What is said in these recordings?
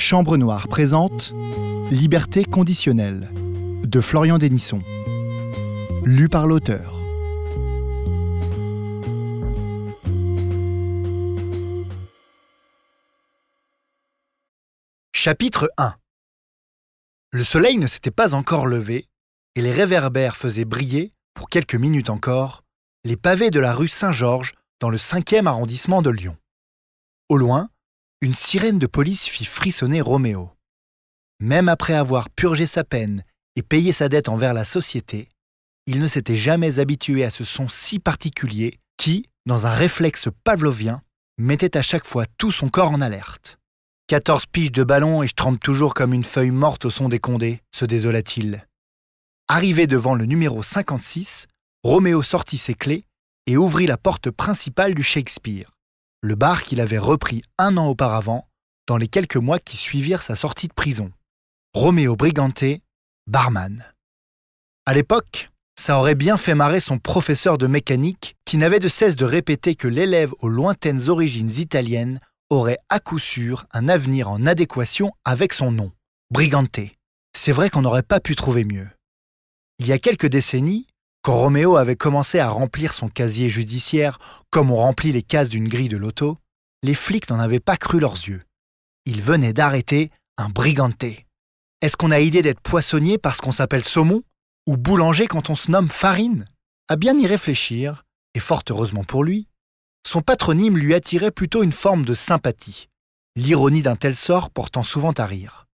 Chambre Noire présente Liberté conditionnelle de Florian Dénisson. Lu par l'auteur. Chapitre 1 Le soleil ne s'était pas encore levé et les réverbères faisaient briller, pour quelques minutes encore, les pavés de la rue Saint-Georges dans le 5e arrondissement de Lyon. Au loin, une sirène de police fit frissonner Roméo. Même après avoir purgé sa peine et payé sa dette envers la société, il ne s'était jamais habitué à ce son si particulier qui, dans un réflexe pavlovien, mettait à chaque fois tout son corps en alerte. 14 piges de ballon et je trempe toujours comme une feuille morte au son des condés, se désola-t-il. Arrivé devant le numéro 56, Roméo sortit ses clés et ouvrit la porte principale du Shakespeare le bar qu'il avait repris un an auparavant, dans les quelques mois qui suivirent sa sortie de prison. Romeo Brigante, barman. À l'époque, ça aurait bien fait marrer son professeur de mécanique qui n'avait de cesse de répéter que l'élève aux lointaines origines italiennes aurait à coup sûr un avenir en adéquation avec son nom, Brigante. C'est vrai qu'on n'aurait pas pu trouver mieux. Il y a quelques décennies, quand Roméo avait commencé à remplir son casier judiciaire comme on remplit les cases d'une grille de loto, les flics n'en avaient pas cru leurs yeux. Ils venaient d'arrêter un briganté. Est-ce qu'on a idée d'être poissonnier parce qu'on s'appelle saumon ou boulanger quand on se nomme farine À bien y réfléchir, et fort heureusement pour lui, son patronyme lui attirait plutôt une forme de sympathie, l'ironie d'un tel sort portant souvent à rire.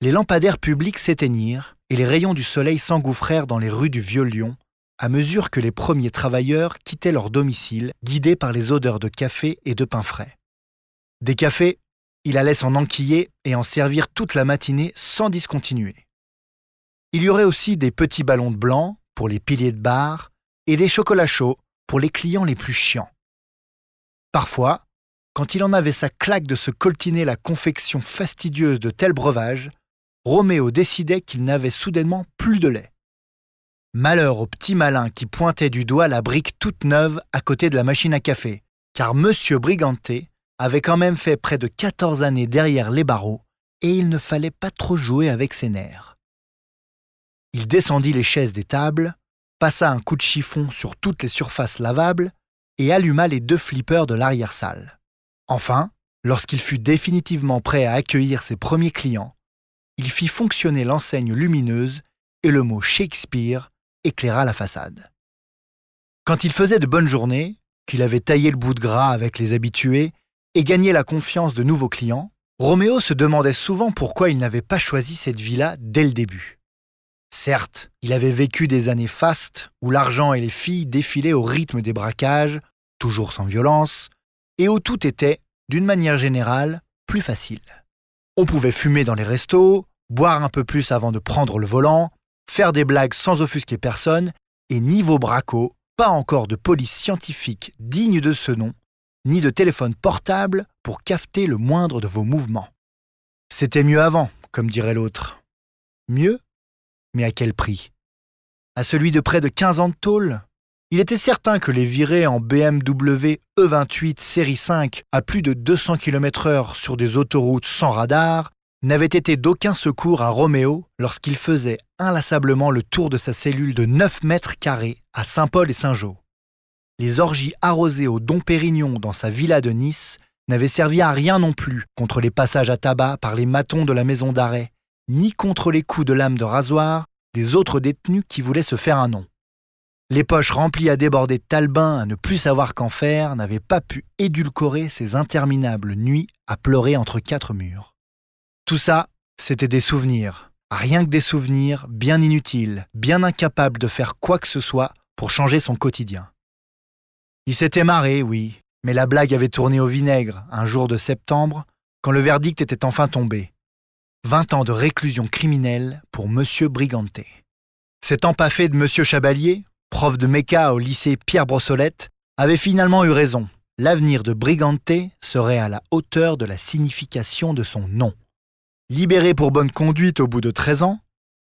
Les lampadaires publics s'éteignirent et les rayons du soleil s'engouffrèrent dans les rues du vieux Lyon, à mesure que les premiers travailleurs quittaient leur domicile, guidés par les odeurs de café et de pain frais. Des cafés, il allait s'en enquiller et en servir toute la matinée sans discontinuer. Il y aurait aussi des petits ballons de blanc pour les piliers de bar et des chocolats chauds pour les clients les plus chiants. Parfois, quand il en avait sa claque de se coltiner la confection fastidieuse de tels breuvages, Roméo décidait qu'il n'avait soudainement plus de lait. Malheur au petit malin qui pointait du doigt la brique toute neuve à côté de la machine à café, car M. Briganté avait quand même fait près de 14 années derrière les barreaux et il ne fallait pas trop jouer avec ses nerfs. Il descendit les chaises des tables, passa un coup de chiffon sur toutes les surfaces lavables et alluma les deux flippers de l'arrière-salle. Enfin, lorsqu'il fut définitivement prêt à accueillir ses premiers clients, il fit fonctionner l'enseigne lumineuse et le mot Shakespeare éclaira la façade. Quand il faisait de bonnes journées, qu'il avait taillé le bout de gras avec les habitués et gagné la confiance de nouveaux clients, Roméo se demandait souvent pourquoi il n'avait pas choisi cette villa dès le début. Certes, il avait vécu des années fastes où l'argent et les filles défilaient au rythme des braquages, toujours sans violence, et où tout était, d'une manière générale, plus facile. On pouvait fumer dans les restos, boire un peu plus avant de prendre le volant, faire des blagues sans offusquer personne, et ni vos braco, pas encore de police scientifique digne de ce nom, ni de téléphone portable pour cafeter le moindre de vos mouvements. C'était mieux avant, comme dirait l'autre. Mieux Mais à quel prix À celui de près de 15 ans de tôle Il était certain que les virées en BMW E28 série 5 à plus de 200 km/h sur des autoroutes sans radar n'avait été d'aucun secours à Roméo lorsqu'il faisait inlassablement le tour de sa cellule de 9 mètres carrés à Saint-Paul et Saint-Jean. Les orgies arrosées au Don Pérignon dans sa villa de Nice n'avaient servi à rien non plus contre les passages à tabac par les matons de la maison d'arrêt, ni contre les coups de lame de rasoir des autres détenus qui voulaient se faire un nom. Les poches remplies à déborder de Talbin à ne plus savoir qu'en faire n'avaient pas pu édulcorer ces interminables nuits à pleurer entre quatre murs. Tout ça, c'était des souvenirs. Rien que des souvenirs bien inutiles, bien incapables de faire quoi que ce soit pour changer son quotidien. Il s'était marré, oui, mais la blague avait tourné au vinaigre un jour de septembre, quand le verdict était enfin tombé. 20 ans de réclusion criminelle pour M. Briganté. Cet empaffé de M. Chabalier, prof de méca au lycée Pierre Brossolette, avait finalement eu raison. L'avenir de Briganté serait à la hauteur de la signification de son nom. Libéré pour bonne conduite au bout de 13 ans,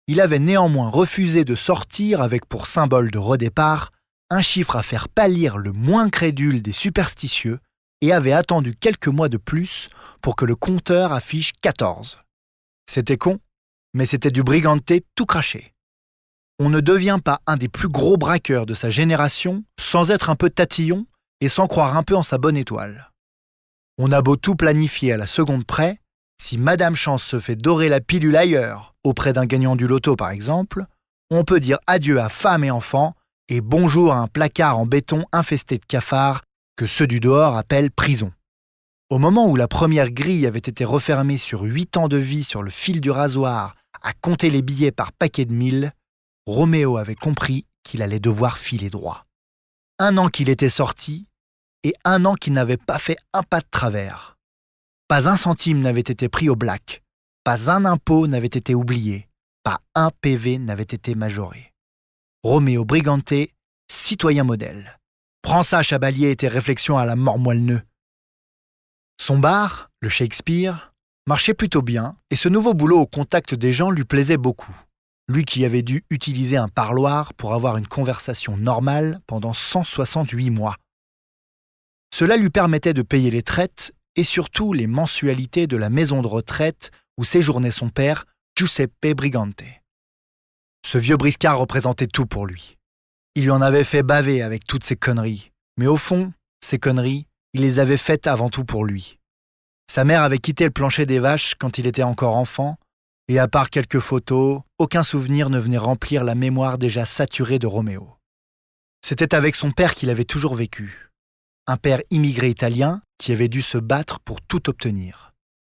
il avait néanmoins refusé de sortir avec pour symbole de redépart un chiffre à faire pâlir le moins crédule des superstitieux et avait attendu quelques mois de plus pour que le compteur affiche 14. C'était con, mais c'était du briganté tout craché. On ne devient pas un des plus gros braqueurs de sa génération sans être un peu tatillon et sans croire un peu en sa bonne étoile. On a beau tout planifier à la seconde près, si Madame Chance se fait dorer la pilule ailleurs, auprès d'un gagnant du loto par exemple, on peut dire adieu à femme et enfants et bonjour à un placard en béton infesté de cafards que ceux du dehors appellent prison. Au moment où la première grille avait été refermée sur huit ans de vie sur le fil du rasoir à compter les billets par paquet de mille, Roméo avait compris qu'il allait devoir filer droit. Un an qu'il était sorti et un an qu'il n'avait pas fait un pas de travers. Pas un centime n'avait été pris au black, pas un impôt n'avait été oublié, pas un PV n'avait été majoré. Roméo Briganté, citoyen modèle. Prends ça, Chabalier, et tes réflexions à la mort moelle Son bar, le Shakespeare, marchait plutôt bien, et ce nouveau boulot au contact des gens lui plaisait beaucoup. Lui qui avait dû utiliser un parloir pour avoir une conversation normale pendant 168 mois. Cela lui permettait de payer les traites et surtout les mensualités de la maison de retraite où séjournait son père, Giuseppe Brigante. Ce vieux briscard représentait tout pour lui. Il lui en avait fait baver avec toutes ses conneries, mais au fond, ces conneries, il les avait faites avant tout pour lui. Sa mère avait quitté le plancher des vaches quand il était encore enfant, et à part quelques photos, aucun souvenir ne venait remplir la mémoire déjà saturée de Roméo. C'était avec son père qu'il avait toujours vécu, un père immigré italien qui avait dû se battre pour tout obtenir.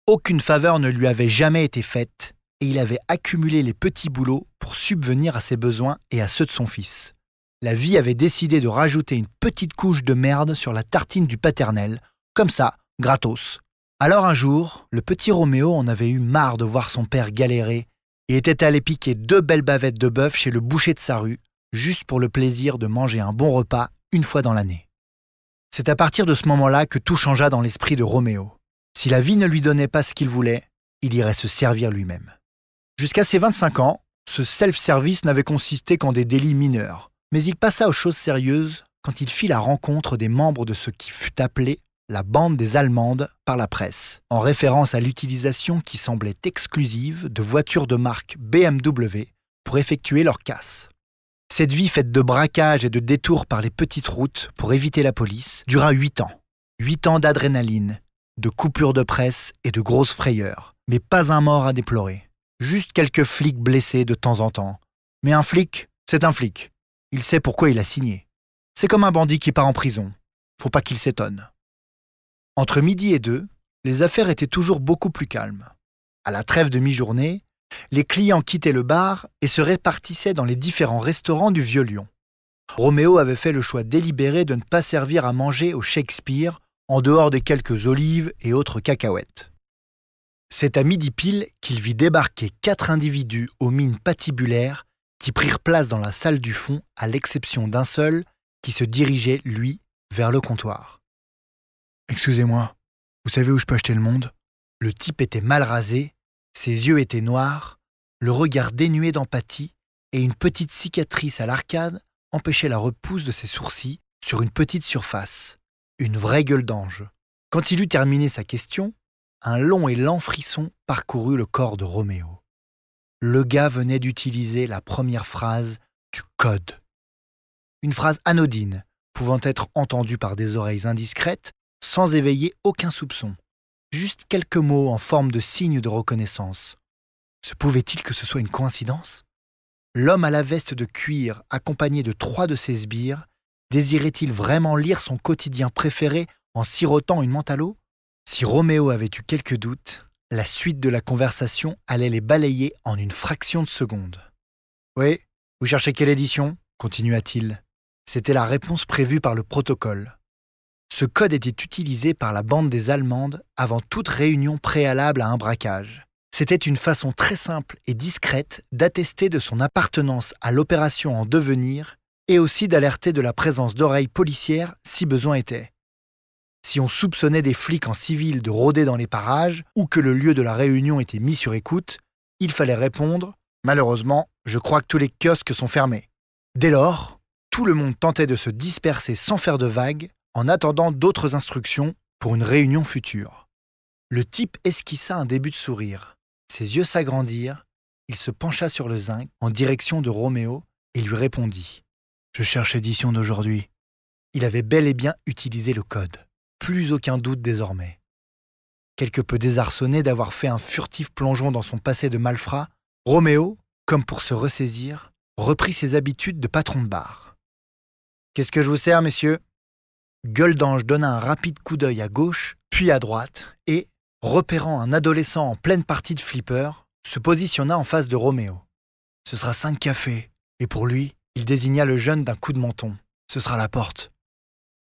Aucune faveur ne lui avait jamais été faite et il avait accumulé les petits boulots pour subvenir à ses besoins et à ceux de son fils. La vie avait décidé de rajouter une petite couche de merde sur la tartine du paternel, comme ça, gratos. Alors un jour, le petit Roméo en avait eu marre de voir son père galérer et était allé piquer deux belles bavettes de bœuf chez le boucher de sa rue, juste pour le plaisir de manger un bon repas une fois dans l'année. C'est à partir de ce moment-là que tout changea dans l'esprit de Roméo. Si la vie ne lui donnait pas ce qu'il voulait, il irait se servir lui-même. Jusqu'à ses 25 ans, ce self-service n'avait consisté qu'en des délits mineurs, mais il passa aux choses sérieuses quand il fit la rencontre des membres de ce qui fut appelé la bande des Allemandes par la presse, en référence à l'utilisation qui semblait exclusive de voitures de marque BMW pour effectuer leurs casses. Cette vie faite de braquages et de détours par les petites routes pour éviter la police dura huit ans. Huit ans d'adrénaline, de coupures de presse et de grosses frayeurs. Mais pas un mort à déplorer. Juste quelques flics blessés de temps en temps. Mais un flic, c'est un flic. Il sait pourquoi il a signé. C'est comme un bandit qui part en prison. Faut pas qu'il s'étonne. Entre midi et deux, les affaires étaient toujours beaucoup plus calmes. À la trêve de mi-journée, les clients quittaient le bar et se répartissaient dans les différents restaurants du Vieux Lyon. Roméo avait fait le choix délibéré de ne pas servir à manger au Shakespeare, en dehors des quelques olives et autres cacahuètes. C'est à midi pile qu'il vit débarquer quatre individus aux mines patibulaires qui prirent place dans la salle du fond, à l'exception d'un seul qui se dirigeait, lui, vers le comptoir. Excusez-moi, vous savez où je peux acheter le monde Le type était mal rasé, ses yeux étaient noirs, le regard dénué d'empathie, et une petite cicatrice à l'arcade empêchait la repousse de ses sourcils sur une petite surface. Une vraie gueule d'ange. Quand il eut terminé sa question, un long et lent frisson parcourut le corps de Roméo. Le gars venait d'utiliser la première phrase du code. Une phrase anodine, pouvant être entendue par des oreilles indiscrètes sans éveiller aucun soupçon juste quelques mots en forme de signe de reconnaissance. Se pouvait-il que ce soit une coïncidence L'homme à la veste de cuir, accompagné de trois de ses sbires, désirait-il vraiment lire son quotidien préféré en sirotant une menthe à l'eau Si Roméo avait eu quelques doutes, la suite de la conversation allait les balayer en une fraction de seconde. Oui, vous cherchez quelle édition continua-t-il. C'était la réponse prévue par le protocole. Ce code était utilisé par la bande des Allemandes avant toute réunion préalable à un braquage. C'était une façon très simple et discrète d'attester de son appartenance à l'opération en devenir et aussi d'alerter de la présence d'oreilles policières si besoin était. Si on soupçonnait des flics en civil de rôder dans les parages ou que le lieu de la réunion était mis sur écoute, il fallait répondre ⁇ Malheureusement, je crois que tous les kiosques sont fermés ⁇ Dès lors, tout le monde tentait de se disperser sans faire de vagues en attendant d'autres instructions pour une réunion future. Le type esquissa un début de sourire. Ses yeux s'agrandirent, il se pencha sur le zinc en direction de Roméo et lui répondit Je cherche édition d'aujourd'hui. Il avait bel et bien utilisé le code. Plus aucun doute désormais. Quelque peu désarçonné d'avoir fait un furtif plongeon dans son passé de malfrat, Roméo, comme pour se ressaisir, reprit ses habitudes de patron de bar. Qu'est-ce que je vous sers, messieurs d'ange donna un rapide coup d'œil à gauche, puis à droite, et, repérant un adolescent en pleine partie de flipper, se positionna en face de Roméo. Ce sera cinq cafés, et pour lui, il désigna le jeune d'un coup de menton. Ce sera la porte.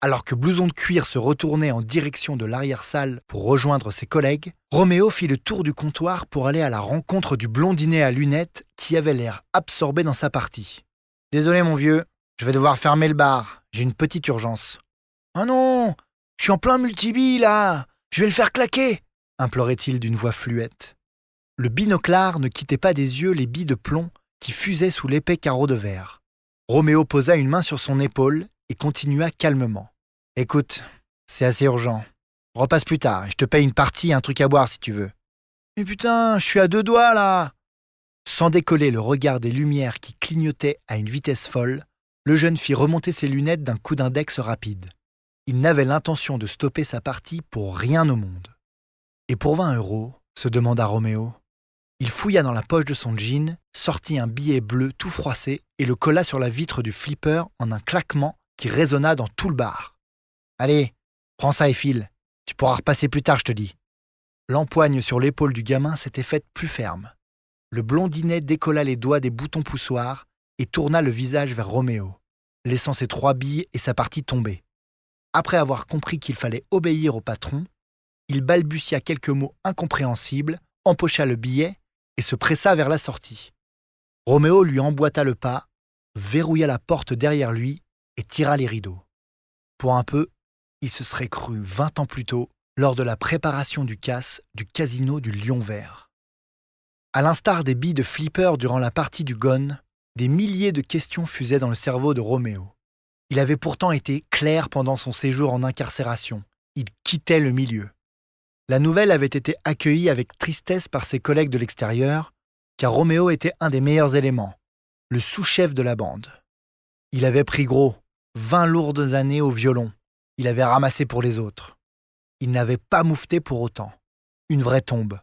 Alors que Blouson de Cuir se retournait en direction de l'arrière-salle pour rejoindre ses collègues, Roméo fit le tour du comptoir pour aller à la rencontre du blondinet à lunettes qui avait l'air absorbé dans sa partie. Désolé mon vieux, je vais devoir fermer le bar, j'ai une petite urgence. Ah non Je suis en plein multibi, là Je vais le faire claquer implorait-il d'une voix fluette. Le binoclard ne quittait pas des yeux les billes de plomb qui fusaient sous l'épais carreau de verre. Roméo posa une main sur son épaule et continua calmement. Écoute, c'est assez urgent. Repasse plus tard et je te paye une partie un truc à boire si tu veux. Mais putain, je suis à deux doigts là Sans décoller le regard des lumières qui clignotaient à une vitesse folle, le jeune fit remonter ses lunettes d'un coup d'index rapide il n'avait l'intention de stopper sa partie pour rien au monde. Et pour 20 euros, se demanda Roméo. Il fouilla dans la poche de son jean, sortit un billet bleu tout froissé et le colla sur la vitre du flipper en un claquement qui résonna dans tout le bar. Allez, prends ça et file. Tu pourras repasser plus tard, je te dis. L'empoigne sur l'épaule du gamin s'était faite plus ferme. Le blondinet décolla les doigts des boutons poussoirs et tourna le visage vers Roméo, laissant ses trois billes et sa partie tomber. Après avoir compris qu'il fallait obéir au patron, il balbutia quelques mots incompréhensibles, empocha le billet et se pressa vers la sortie. Roméo lui emboîta le pas, verrouilla la porte derrière lui et tira les rideaux. Pour un peu, il se serait cru vingt ans plus tôt lors de la préparation du casse du casino du Lion Vert. À l'instar des billes de flipper durant la partie du Gone, des milliers de questions fusaient dans le cerveau de Roméo. Il avait pourtant été clair pendant son séjour en incarcération. Il quittait le milieu. La nouvelle avait été accueillie avec tristesse par ses collègues de l'extérieur, car Roméo était un des meilleurs éléments, le sous-chef de la bande. Il avait pris gros, vingt lourdes années au violon. Il avait ramassé pour les autres. Il n'avait pas moufté pour autant. Une vraie tombe.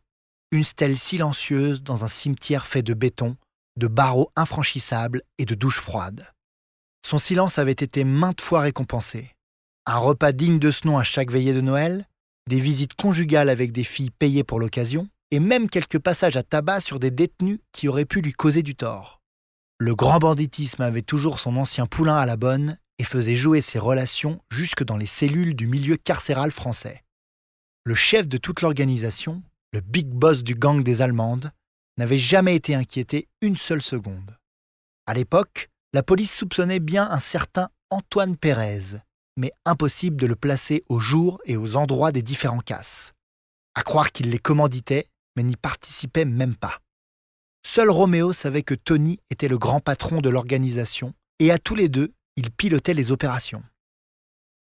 Une stèle silencieuse dans un cimetière fait de béton, de barreaux infranchissables et de douches froides. Son silence avait été maintes fois récompensé. Un repas digne de ce nom à chaque veillée de Noël, des visites conjugales avec des filles payées pour l'occasion, et même quelques passages à tabac sur des détenus qui auraient pu lui causer du tort. Le grand banditisme avait toujours son ancien poulain à la bonne et faisait jouer ses relations jusque dans les cellules du milieu carcéral français. Le chef de toute l'organisation, le big boss du gang des Allemandes, n'avait jamais été inquiété une seule seconde. À l'époque, la police soupçonnait bien un certain Antoine Pérez, mais impossible de le placer au jour et aux endroits des différents casses. À croire qu'il les commanditait, mais n'y participait même pas. Seul Roméo savait que Tony était le grand patron de l'organisation, et à tous les deux, il pilotait les opérations.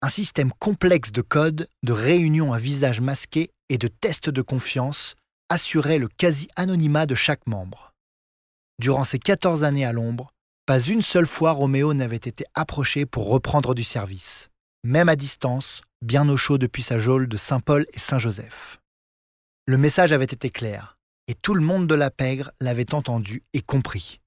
Un système complexe de codes, de réunions à visage masqué et de tests de confiance assurait le quasi-anonymat de chaque membre. Durant ces 14 années à l'ombre, pas une seule fois Roméo n'avait été approché pour reprendre du service, même à distance, bien au chaud depuis sa geôle de Saint-Paul et Saint-Joseph. Le message avait été clair, et tout le monde de la pègre l'avait entendu et compris.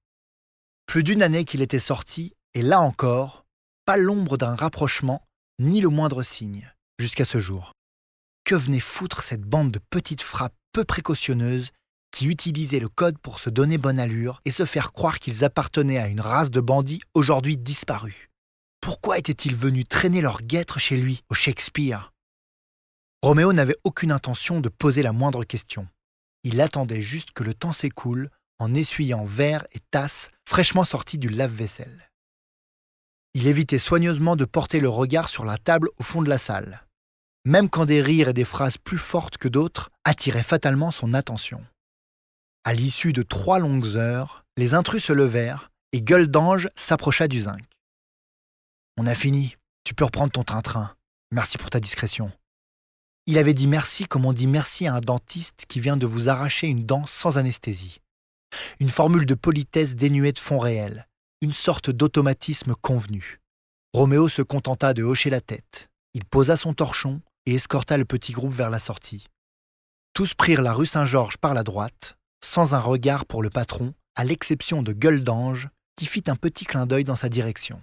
Plus d'une année qu'il était sorti, et là encore, pas l'ombre d'un rapprochement, ni le moindre signe, jusqu'à ce jour. Que venait foutre cette bande de petites frappes peu précautionneuses qui utilisaient le code pour se donner bonne allure et se faire croire qu'ils appartenaient à une race de bandits aujourd'hui disparus. Pourquoi étaient-ils venus traîner leur guêtre chez lui, au Shakespeare Roméo n'avait aucune intention de poser la moindre question. Il attendait juste que le temps s'écoule en essuyant verres et tasses fraîchement sortis du lave-vaisselle. Il évitait soigneusement de porter le regard sur la table au fond de la salle, même quand des rires et des phrases plus fortes que d'autres attiraient fatalement son attention. À l'issue de trois longues heures, les intrus se levèrent et Gueule d'Ange s'approcha du zinc. On a fini, tu peux reprendre ton train-train. Merci pour ta discrétion. Il avait dit merci comme on dit merci à un dentiste qui vient de vous arracher une dent sans anesthésie. Une formule de politesse dénuée de fond réel, une sorte d'automatisme convenu. Roméo se contenta de hocher la tête. Il posa son torchon et escorta le petit groupe vers la sortie. Tous prirent la rue Saint-Georges par la droite, sans un regard pour le patron, à l'exception de Gueule d'Ange, qui fit un petit clin d'œil dans sa direction.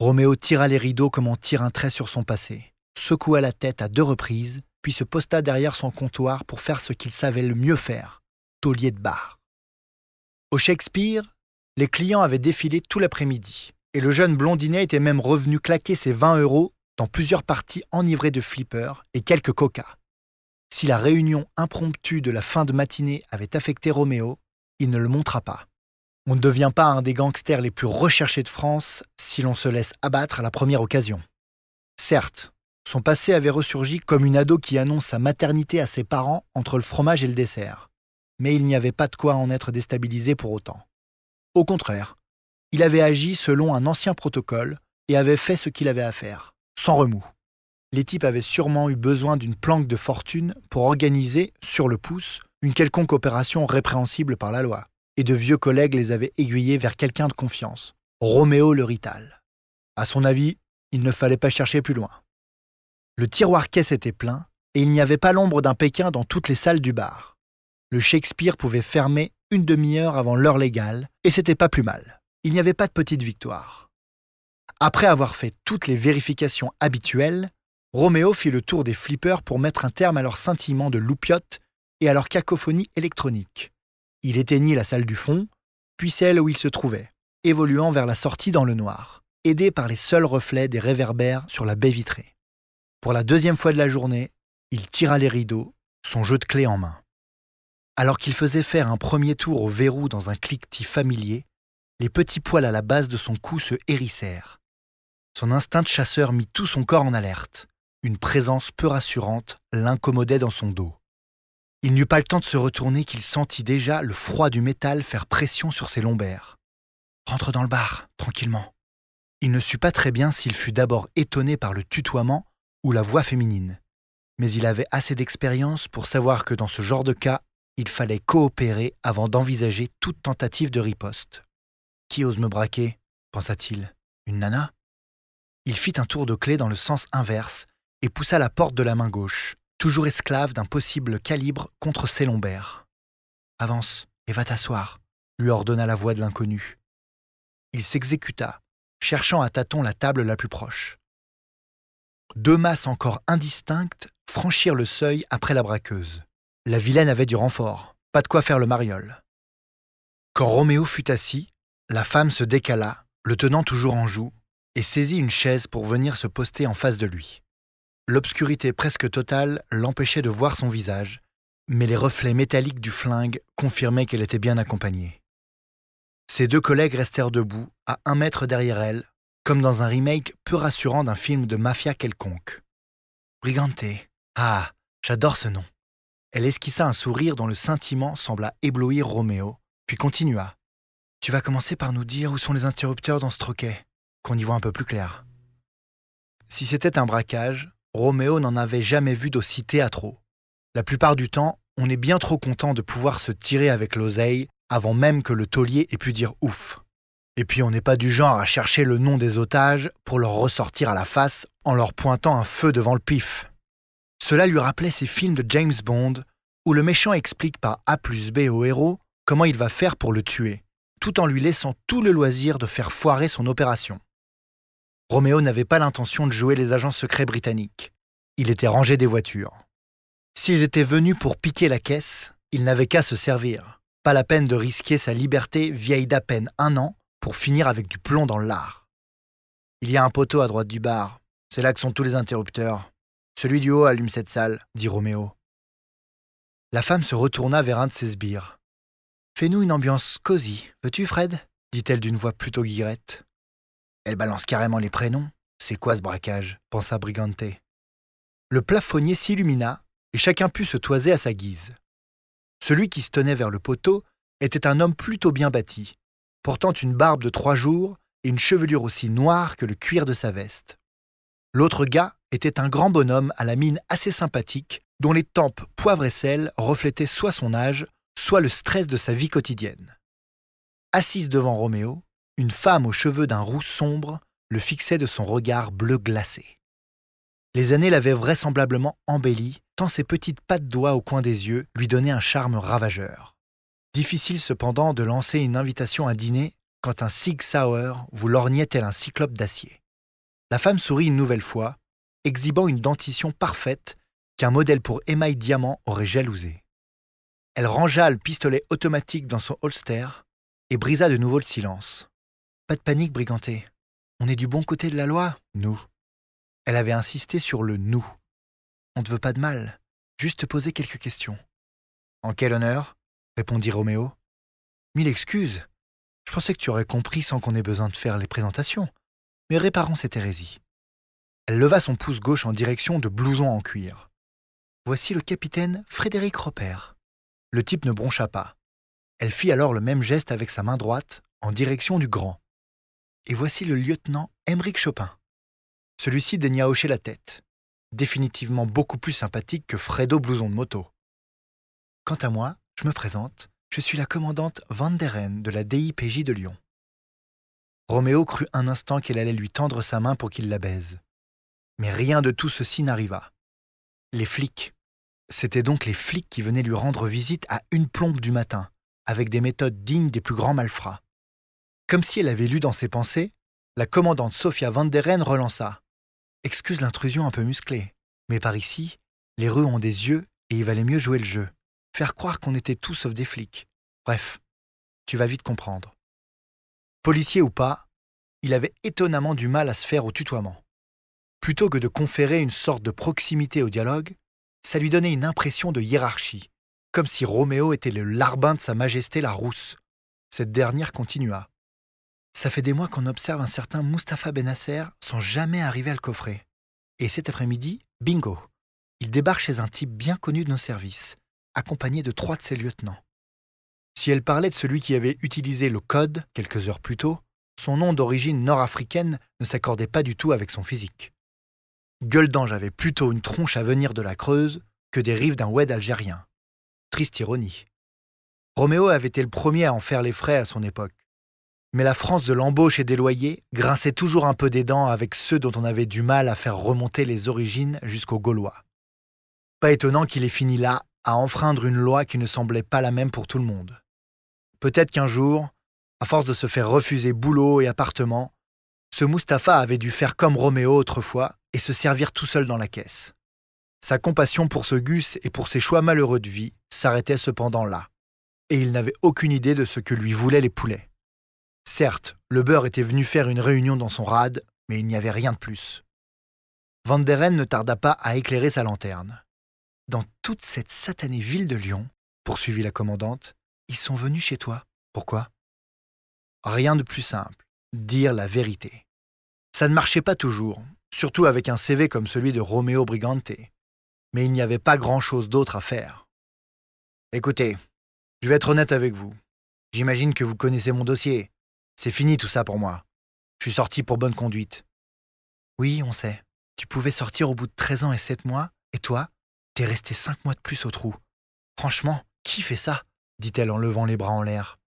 Roméo tira les rideaux comme on tire un trait sur son passé, secoua la tête à deux reprises, puis se posta derrière son comptoir pour faire ce qu'il savait le mieux faire, taulier de bar. Au Shakespeare, les clients avaient défilé tout l'après-midi, et le jeune blondinet était même revenu claquer ses 20 euros dans plusieurs parties enivrées de flippers et quelques coca. Si la réunion impromptue de la fin de matinée avait affecté Roméo, il ne le montra pas. On ne devient pas un des gangsters les plus recherchés de France si l'on se laisse abattre à la première occasion. Certes, son passé avait ressurgi comme une ado qui annonce sa maternité à ses parents entre le fromage et le dessert. Mais il n'y avait pas de quoi en être déstabilisé pour autant. Au contraire, il avait agi selon un ancien protocole et avait fait ce qu'il avait à faire, sans remous les types avaient sûrement eu besoin d'une planque de fortune pour organiser, sur le pouce, une quelconque opération répréhensible par la loi, et de vieux collègues les avaient aiguillés vers quelqu'un de confiance, Roméo le Rital. À son avis, il ne fallait pas chercher plus loin. Le tiroir caisse était plein, et il n'y avait pas l'ombre d'un Pékin dans toutes les salles du bar. Le Shakespeare pouvait fermer une demi-heure avant l'heure légale, et c'était pas plus mal. Il n'y avait pas de petite victoire. Après avoir fait toutes les vérifications habituelles, Roméo fit le tour des flippers pour mettre un terme à leur scintillement de loupiote et à leur cacophonie électronique. Il éteignit la salle du fond, puis celle où il se trouvait, évoluant vers la sortie dans le noir, aidé par les seuls reflets des réverbères sur la baie vitrée. Pour la deuxième fois de la journée, il tira les rideaux, son jeu de clé en main. Alors qu'il faisait faire un premier tour au verrou dans un cliquetis familier, les petits poils à la base de son cou se hérissèrent. Son instinct de chasseur mit tout son corps en alerte. Une présence peu rassurante l'incommodait dans son dos. Il n'eut pas le temps de se retourner qu'il sentit déjà le froid du métal faire pression sur ses lombaires. Rentre dans le bar, tranquillement. Il ne sut pas très bien s'il fut d'abord étonné par le tutoiement ou la voix féminine. Mais il avait assez d'expérience pour savoir que dans ce genre de cas, il fallait coopérer avant d'envisager toute tentative de riposte. Qui ose me braquer pensa-t-il. Une nana Il fit un tour de clé dans le sens inverse et poussa la porte de la main gauche, toujours esclave d'un possible calibre contre ses lombaires. Avance et va t'asseoir, lui ordonna la voix de l'inconnu. Il s'exécuta, cherchant à tâtons la table la plus proche. Deux masses encore indistinctes franchirent le seuil après la braqueuse. La vilaine avait du renfort, pas de quoi faire le mariole. Quand Roméo fut assis, la femme se décala, le tenant toujours en joue, et saisit une chaise pour venir se poster en face de lui. L'obscurité presque totale l'empêchait de voir son visage, mais les reflets métalliques du flingue confirmaient qu'elle était bien accompagnée. Ses deux collègues restèrent debout, à un mètre derrière elle, comme dans un remake peu rassurant d'un film de mafia quelconque. Brigante. Ah, j'adore ce nom. Elle esquissa un sourire dont le scintillement sembla éblouir Roméo, puis continua. Tu vas commencer par nous dire où sont les interrupteurs dans ce troquet, qu'on y voit un peu plus clair. Si c'était un braquage, Roméo n'en avait jamais vu d'aussi théâtraux. La plupart du temps, on est bien trop content de pouvoir se tirer avec l'oseille avant même que le taulier ait pu dire ouf. Et puis on n'est pas du genre à chercher le nom des otages pour leur ressortir à la face en leur pointant un feu devant le pif. Cela lui rappelait ces films de James Bond où le méchant explique par A plus B au héros comment il va faire pour le tuer, tout en lui laissant tout le loisir de faire foirer son opération. Roméo n'avait pas l'intention de jouer les agents secrets britanniques. Il était rangé des voitures. S'ils étaient venus pour piquer la caisse, ils n'avaient qu'à se servir. Pas la peine de risquer sa liberté vieille d'à peine un an pour finir avec du plomb dans l'art. Il y a un poteau à droite du bar. C'est là que sont tous les interrupteurs. Celui du haut allume cette salle, dit Roméo. La femme se retourna vers un de ses sbires. Fais-nous une ambiance cosy, veux-tu, Fred dit-elle d'une voix plutôt guirette. Elle balance carrément les prénoms. C'est quoi ce braquage pensa Brigante. Le plafonnier s'illumina et chacun put se toiser à sa guise. Celui qui se tenait vers le poteau était un homme plutôt bien bâti, portant une barbe de trois jours et une chevelure aussi noire que le cuir de sa veste. L'autre gars était un grand bonhomme à la mine assez sympathique, dont les tempes poivre et sel reflétaient soit son âge, soit le stress de sa vie quotidienne. Assise devant Roméo, une femme aux cheveux d'un roux sombre le fixait de son regard bleu glacé. Les années l'avaient vraisemblablement embelli, tant ses petites pattes doigts au coin des yeux lui donnaient un charme ravageur. Difficile cependant de lancer une invitation à dîner quand un Sig Sauer vous lorgnait tel un cyclope d'acier. La femme sourit une nouvelle fois, exhibant une dentition parfaite qu'un modèle pour émail diamant aurait jalousé. Elle rangea le pistolet automatique dans son holster et brisa de nouveau le silence. Pas de panique, Briganté. On est du bon côté de la loi, nous. Elle avait insisté sur le nous. On ne veut pas de mal, juste poser quelques questions. En quel honneur répondit Roméo. Mille excuses. Je pensais que tu aurais compris sans qu'on ait besoin de faire les présentations. Mais réparons cette hérésie. Elle leva son pouce gauche en direction de Blouson en cuir. Voici le capitaine Frédéric Roper. » Le type ne broncha pas. Elle fit alors le même geste avec sa main droite en direction du grand et voici le lieutenant Émeric Chopin. Celui-ci daigna hocher la tête, définitivement beaucoup plus sympathique que Fredo Blouson de moto. Quant à moi, je me présente, je suis la commandante Van Deren de la DIPJ de Lyon. Roméo crut un instant qu'elle allait lui tendre sa main pour qu'il la baise. Mais rien de tout ceci n'arriva. Les flics. C'étaient donc les flics qui venaient lui rendre visite à une plombe du matin, avec des méthodes dignes des plus grands malfrats. Comme si elle avait lu dans ses pensées, la commandante Sophia van der relança. Excuse l'intrusion un peu musclée, mais par ici, les rues ont des yeux et il valait mieux jouer le jeu. Faire croire qu'on était tous sauf des flics. Bref, tu vas vite comprendre. Policier ou pas, il avait étonnamment du mal à se faire au tutoiement. Plutôt que de conférer une sorte de proximité au dialogue, ça lui donnait une impression de hiérarchie, comme si Roméo était le larbin de Sa Majesté la Rousse. Cette dernière continua. Ça fait des mois qu'on observe un certain Mustapha Benasser sans jamais arriver à le Et cet après-midi, bingo Il débarque chez un type bien connu de nos services, accompagné de trois de ses lieutenants. Si elle parlait de celui qui avait utilisé le code quelques heures plus tôt, son nom d'origine nord-africaine ne s'accordait pas du tout avec son physique. d'ange avait plutôt une tronche à venir de la Creuse que des rives d'un oued algérien. Triste ironie. Roméo avait été le premier à en faire les frais à son époque mais la France de l'embauche et des loyers grinçait toujours un peu des dents avec ceux dont on avait du mal à faire remonter les origines jusqu'aux Gaulois. Pas étonnant qu'il ait fini là, à enfreindre une loi qui ne semblait pas la même pour tout le monde. Peut-être qu'un jour, à force de se faire refuser boulot et appartement, ce Mustapha avait dû faire comme Roméo autrefois et se servir tout seul dans la caisse. Sa compassion pour ce Gus et pour ses choix malheureux de vie s'arrêtait cependant là, et il n'avait aucune idée de ce que lui voulaient les poulets. Certes, le beurre était venu faire une réunion dans son rade, mais il n'y avait rien de plus. Van Deren ne tarda pas à éclairer sa lanterne. Dans toute cette satanée ville de Lyon, poursuivit la commandante, ils sont venus chez toi. Pourquoi Rien de plus simple, dire la vérité. Ça ne marchait pas toujours, surtout avec un CV comme celui de Romeo Brigante. Mais il n'y avait pas grand-chose d'autre à faire. Écoutez, je vais être honnête avec vous. J'imagine que vous connaissez mon dossier. C'est fini tout ça pour moi. Je suis sorti pour bonne conduite. Oui, on sait. Tu pouvais sortir au bout de treize ans et sept mois, et toi, t'es resté cinq mois de plus au trou. Franchement, qui fait ça dit-elle en levant les bras en l'air.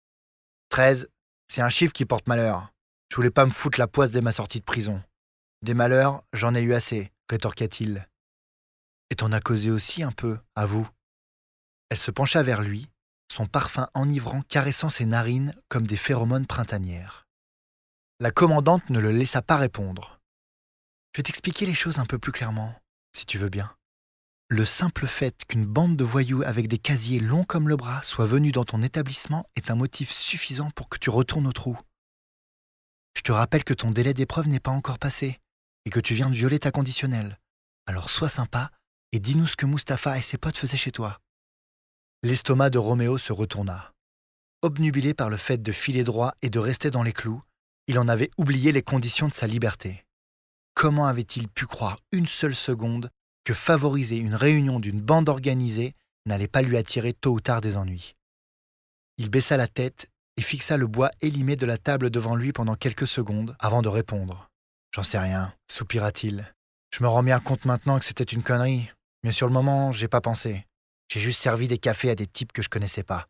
Treize, c'est un chiffre qui porte malheur. Je voulais pas me foutre la poisse dès ma sortie de prison. Des malheurs, j'en ai eu assez, rétorqua-t-il. Et t'en as causé aussi un peu, à vous. Elle se pencha vers lui, son parfum enivrant caressant ses narines comme des phéromones printanières. La commandante ne le laissa pas répondre. Je vais t'expliquer les choses un peu plus clairement, si tu veux bien. Le simple fait qu'une bande de voyous avec des casiers longs comme le bras soit venue dans ton établissement est un motif suffisant pour que tu retournes au trou. Je te rappelle que ton délai d'épreuve n'est pas encore passé et que tu viens de violer ta conditionnelle. Alors sois sympa et dis-nous ce que Mustapha et ses potes faisaient chez toi. L'estomac de Roméo se retourna. Obnubilé par le fait de filer droit et de rester dans les clous, il en avait oublié les conditions de sa liberté. Comment avait-il pu croire une seule seconde que favoriser une réunion d'une bande organisée n'allait pas lui attirer tôt ou tard des ennuis Il baissa la tête et fixa le bois élimé de la table devant lui pendant quelques secondes avant de répondre. J'en sais rien, soupira-t-il. Je me rends bien compte maintenant que c'était une connerie, mais sur le moment, j'ai pas pensé. J'ai juste servi des cafés à des types que je connaissais pas.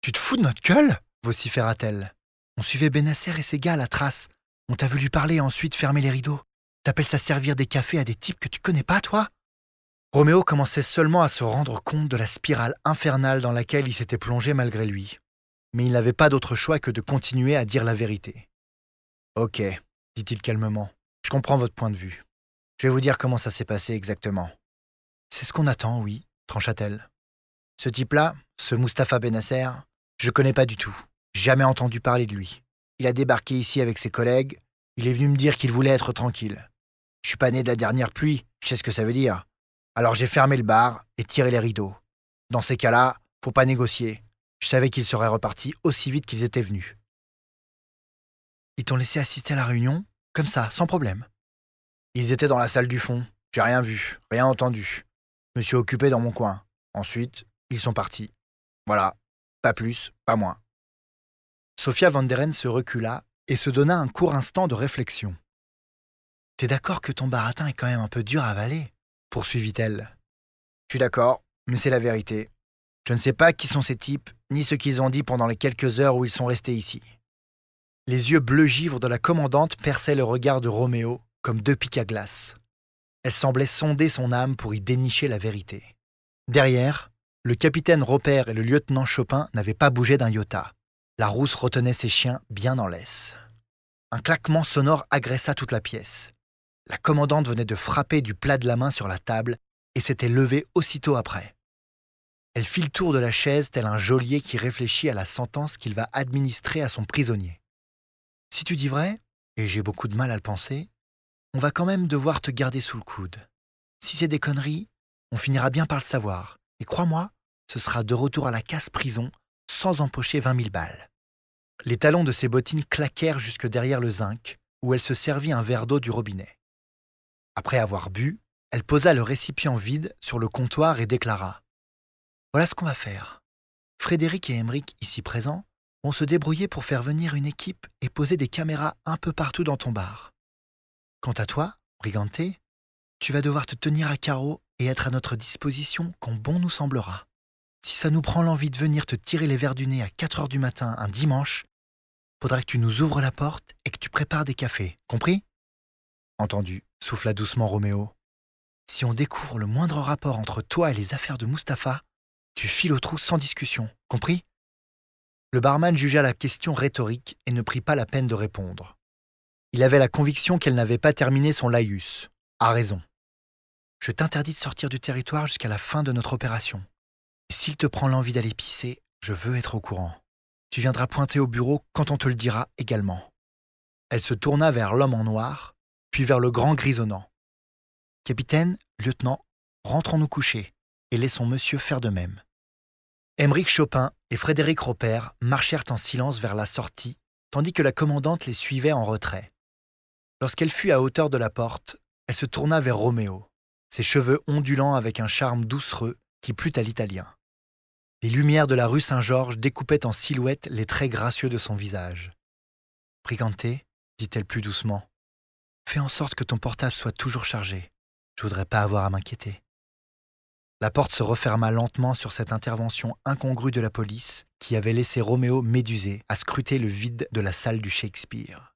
Tu te fous de notre gueule vociféra-t-elle. On suivait Benasser et ses gars à la trace. On t'a vu lui parler et ensuite fermer les rideaux. T'appelles ça servir des cafés à des types que tu connais pas, toi Roméo commençait seulement à se rendre compte de la spirale infernale dans laquelle il s'était plongé malgré lui. Mais il n'avait pas d'autre choix que de continuer à dire la vérité. Ok, dit-il calmement, je comprends votre point de vue. Je vais vous dire comment ça s'est passé exactement. C'est ce qu'on attend, oui, trancha-t-elle. Ce type-là, ce Mustapha Benasser, je connais pas du tout. Jamais entendu parler de lui. Il a débarqué ici avec ses collègues. Il est venu me dire qu'il voulait être tranquille. Je suis pas né de la dernière pluie, je sais ce que ça veut dire. Alors j'ai fermé le bar et tiré les rideaux. Dans ces cas-là, faut pas négocier. Je savais qu'ils seraient repartis aussi vite qu'ils étaient venus. Ils t'ont laissé assister à la réunion Comme ça, sans problème. Ils étaient dans la salle du fond. J'ai rien vu, rien entendu me suis occupé dans mon coin. Ensuite, ils sont partis. Voilà, pas plus, pas moins. Sophia Deren se recula et se donna un court instant de réflexion. T'es d'accord que ton baratin est quand même un peu dur à avaler poursuivit-elle. Je suis d'accord, mais c'est la vérité. Je ne sais pas qui sont ces types, ni ce qu'ils ont dit pendant les quelques heures où ils sont restés ici. Les yeux bleu givre de la commandante perçaient le regard de Roméo comme deux pics à glace. Elle semblait sonder son âme pour y dénicher la vérité. Derrière, le capitaine Robert et le lieutenant Chopin n'avaient pas bougé d'un iota. La rousse retenait ses chiens bien en laisse. Un claquement sonore agressa toute la pièce. La commandante venait de frapper du plat de la main sur la table et s'était levée aussitôt après. Elle fit le tour de la chaise tel un geôlier qui réfléchit à la sentence qu'il va administrer à son prisonnier. Si tu dis vrai, et j'ai beaucoup de mal à le penser, on va quand même devoir te garder sous le coude. Si c'est des conneries, on finira bien par le savoir. Et crois-moi, ce sera de retour à la casse-prison sans empocher vingt mille balles. Les talons de ses bottines claquèrent jusque derrière le zinc, où elle se servit un verre d'eau du robinet. Après avoir bu, elle posa le récipient vide sur le comptoir et déclara Voilà ce qu'on va faire. Frédéric et Emeric, ici présents, vont se débrouiller pour faire venir une équipe et poser des caméras un peu partout dans ton bar. Quant à toi, Briganté, tu vas devoir te tenir à carreau et être à notre disposition quand bon nous semblera. Si ça nous prend l'envie de venir te tirer les verres du nez à 4 heures du matin un dimanche, faudra que tu nous ouvres la porte et que tu prépares des cafés, compris Entendu, souffla doucement Roméo. Si on découvre le moindre rapport entre toi et les affaires de Mustapha, tu files au trou sans discussion, compris Le barman jugea la question rhétorique et ne prit pas la peine de répondre. Il avait la conviction qu'elle n'avait pas terminé son laïus. A raison. Je t'interdis de sortir du territoire jusqu'à la fin de notre opération. Et s'il te prend l'envie d'aller pisser, je veux être au courant. Tu viendras pointer au bureau quand on te le dira également. Elle se tourna vers l'homme en noir, puis vers le grand grisonnant. Capitaine, lieutenant, rentrons-nous coucher et laissons monsieur faire de même. Émeric Chopin et Frédéric Roper marchèrent en silence vers la sortie, tandis que la commandante les suivait en retrait. Lorsqu'elle fut à hauteur de la porte, elle se tourna vers Roméo, ses cheveux ondulants avec un charme doucereux qui plut à l'italien. Les lumières de la rue Saint-Georges découpaient en silhouette les traits gracieux de son visage. Brigante, dit-elle plus doucement, fais en sorte que ton portable soit toujours chargé. Je voudrais pas avoir à m'inquiéter. La porte se referma lentement sur cette intervention incongrue de la police qui avait laissé Roméo médusé à scruter le vide de la salle du Shakespeare.